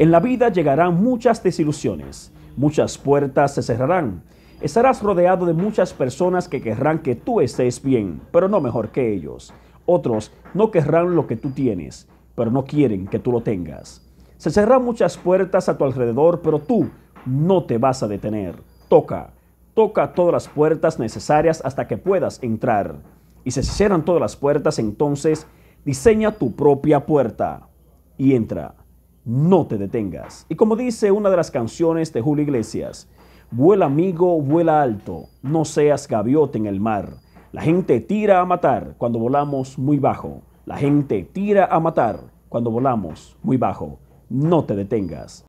En la vida llegarán muchas desilusiones, muchas puertas se cerrarán. Estarás rodeado de muchas personas que querrán que tú estés bien, pero no mejor que ellos. Otros no querrán lo que tú tienes, pero no quieren que tú lo tengas. Se cerrarán muchas puertas a tu alrededor, pero tú no te vas a detener. Toca, toca todas las puertas necesarias hasta que puedas entrar. Y si se cierran todas las puertas, entonces diseña tu propia puerta y entra no te detengas. Y como dice una de las canciones de Julio Iglesias, vuela amigo, vuela alto, no seas gaviota en el mar. La gente tira a matar cuando volamos muy bajo. La gente tira a matar cuando volamos muy bajo. No te detengas.